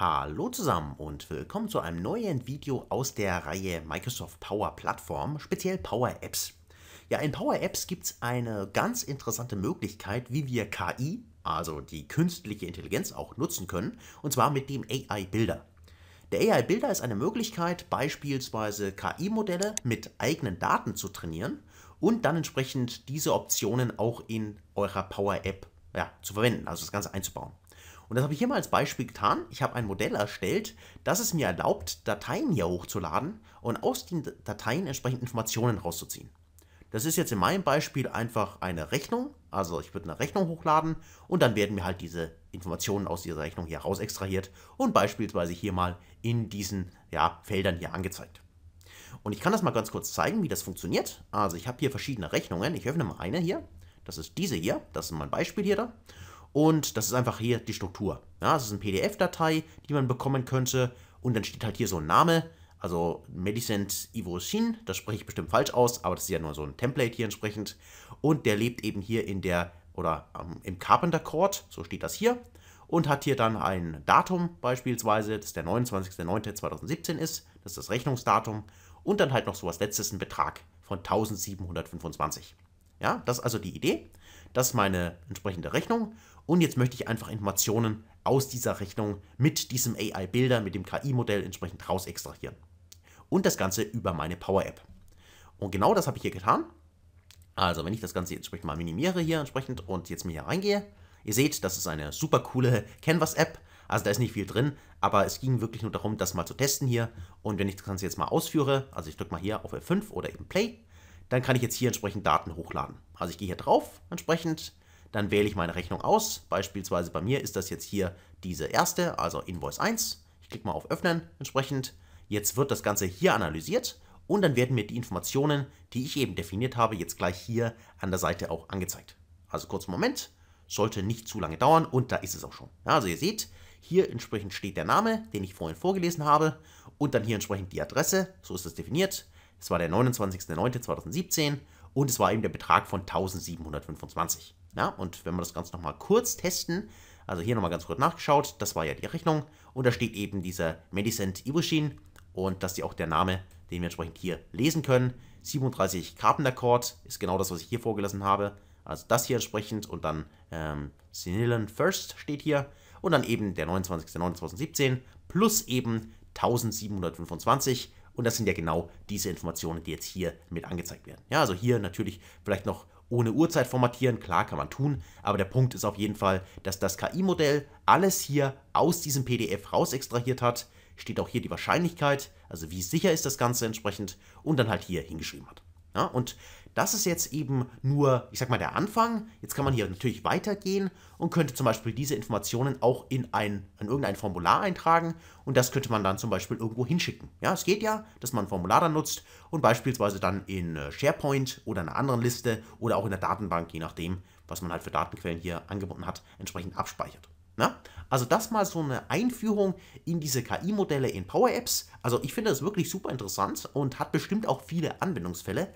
Hallo zusammen und willkommen zu einem neuen Video aus der Reihe Microsoft Power Plattform, speziell Power Apps. Ja, in Power Apps gibt es eine ganz interessante Möglichkeit, wie wir KI, also die künstliche Intelligenz, auch nutzen können, und zwar mit dem AI Builder. Der AI Builder ist eine Möglichkeit, beispielsweise KI-Modelle mit eigenen Daten zu trainieren und dann entsprechend diese Optionen auch in eurer Power App ja, zu verwenden, also das Ganze einzubauen. Und das habe ich hier mal als Beispiel getan. Ich habe ein Modell erstellt, das es mir erlaubt, Dateien hier hochzuladen und aus den Dateien entsprechend Informationen rauszuziehen. Das ist jetzt in meinem Beispiel einfach eine Rechnung. Also ich würde eine Rechnung hochladen und dann werden mir halt diese Informationen aus dieser Rechnung hier raus extrahiert und beispielsweise hier mal in diesen ja, Feldern hier angezeigt. Und ich kann das mal ganz kurz zeigen, wie das funktioniert. Also ich habe hier verschiedene Rechnungen. Ich öffne mal eine hier. Das ist diese hier. Das ist mein Beispiel hier da. Und das ist einfach hier die Struktur. Ja, das ist eine PDF-Datei, die man bekommen könnte. Und dann steht halt hier so ein Name, also Millicent Ivoshin, das spreche ich bestimmt falsch aus, aber das ist ja nur so ein Template hier entsprechend. Und der lebt eben hier in der, oder ähm, im Carpenter Court, so steht das hier. Und hat hier dann ein Datum beispielsweise, das der 29.09.2017 ist, das ist das Rechnungsdatum. Und dann halt noch so was letztes, ein Betrag von 1725. Ja, das ist also die Idee. Das ist meine entsprechende Rechnung. Und jetzt möchte ich einfach Informationen aus dieser Rechnung mit diesem AI-Bilder, mit dem KI-Modell entsprechend raus extrahieren. Und das Ganze über meine Power-App. Und genau das habe ich hier getan. Also wenn ich das Ganze jetzt entsprechend mal minimiere hier entsprechend und jetzt mir hier reingehe, ihr seht, das ist eine super coole Canvas-App. Also da ist nicht viel drin, aber es ging wirklich nur darum, das mal zu testen hier. Und wenn ich das Ganze jetzt mal ausführe, also ich drücke mal hier auf F5 oder eben Play, dann kann ich jetzt hier entsprechend Daten hochladen. Also ich gehe hier drauf entsprechend, dann wähle ich meine Rechnung aus. Beispielsweise bei mir ist das jetzt hier diese erste, also Invoice 1. Ich klicke mal auf Öffnen entsprechend. Jetzt wird das Ganze hier analysiert und dann werden mir die Informationen, die ich eben definiert habe, jetzt gleich hier an der Seite auch angezeigt. Also kurz Moment, sollte nicht zu lange dauern und da ist es auch schon. also ihr seht, hier entsprechend steht der Name, den ich vorhin vorgelesen habe und dann hier entsprechend die Adresse, so ist das definiert. Es war der 29.09.2017 und es war eben der Betrag von 1725. Ja, und wenn wir das Ganze nochmal kurz testen, also hier nochmal ganz kurz nachgeschaut, das war ja die Rechnung und da steht eben dieser Medicent Ibushin und das ist ja auch der Name, den wir entsprechend hier lesen können. 37 Carpenter-Chord ist genau das, was ich hier vorgelassen habe. Also das hier entsprechend und dann ähm, Senilin First steht hier und dann eben der 29.09.2017 plus eben 1725 und das sind ja genau diese Informationen, die jetzt hier mit angezeigt werden. Ja, also hier natürlich vielleicht noch ohne Uhrzeit formatieren, klar kann man tun, aber der Punkt ist auf jeden Fall, dass das KI-Modell alles hier aus diesem PDF raus extrahiert hat, steht auch hier die Wahrscheinlichkeit, also wie sicher ist das Ganze entsprechend und dann halt hier hingeschrieben hat. Ja, und das ist jetzt eben nur, ich sag mal, der Anfang. Jetzt kann man hier natürlich weitergehen und könnte zum Beispiel diese Informationen auch in, ein, in irgendein Formular eintragen und das könnte man dann zum Beispiel irgendwo hinschicken. Ja, es geht ja, dass man ein Formular dann nutzt und beispielsweise dann in äh, SharePoint oder einer anderen Liste oder auch in der Datenbank, je nachdem, was man halt für Datenquellen hier angeboten hat, entsprechend abspeichert. Na? Also das mal so eine Einführung in diese KI-Modelle in Power Apps. Also ich finde das wirklich super interessant und hat bestimmt auch viele Anwendungsfälle.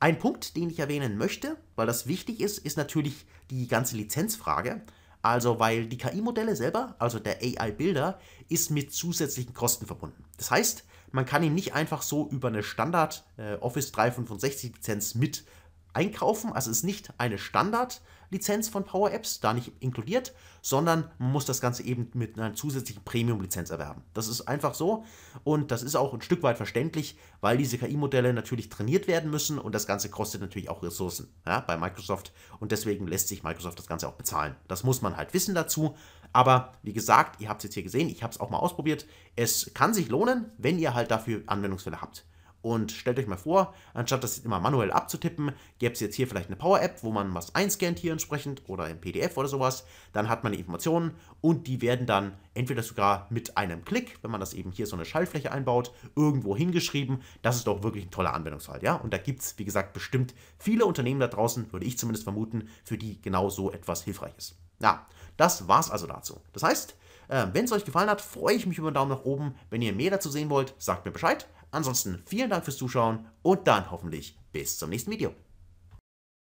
Ein Punkt, den ich erwähnen möchte, weil das wichtig ist, ist natürlich die ganze Lizenzfrage. Also weil die KI-Modelle selber, also der ai builder ist mit zusätzlichen Kosten verbunden. Das heißt, man kann ihn nicht einfach so über eine Standard äh, Office 365 Lizenz mit einkaufen. Also es ist nicht eine Standard Lizenz von Power Apps da nicht inkludiert, sondern man muss das Ganze eben mit einer zusätzlichen Premium-Lizenz erwerben. Das ist einfach so und das ist auch ein Stück weit verständlich, weil diese KI-Modelle natürlich trainiert werden müssen und das Ganze kostet natürlich auch Ressourcen ja, bei Microsoft und deswegen lässt sich Microsoft das Ganze auch bezahlen. Das muss man halt wissen dazu, aber wie gesagt, ihr habt es jetzt hier gesehen, ich habe es auch mal ausprobiert. Es kann sich lohnen, wenn ihr halt dafür Anwendungsfälle habt. Und stellt euch mal vor, anstatt das immer manuell abzutippen, gäbe es jetzt hier vielleicht eine Power-App, wo man was einscannt hier entsprechend oder im PDF oder sowas. Dann hat man die Informationen und die werden dann entweder sogar mit einem Klick, wenn man das eben hier so eine Schallfläche einbaut, irgendwo hingeschrieben. Das ist doch wirklich ein toller Anwendungsfall, ja. Und da gibt es, wie gesagt, bestimmt viele Unternehmen da draußen, würde ich zumindest vermuten, für die genau so etwas hilfreich ist. Ja, das war's also dazu. Das heißt, äh, wenn es euch gefallen hat, freue ich mich über einen Daumen nach oben. Wenn ihr mehr dazu sehen wollt, sagt mir Bescheid. Ansonsten vielen Dank fürs Zuschauen und dann hoffentlich bis zum nächsten Video.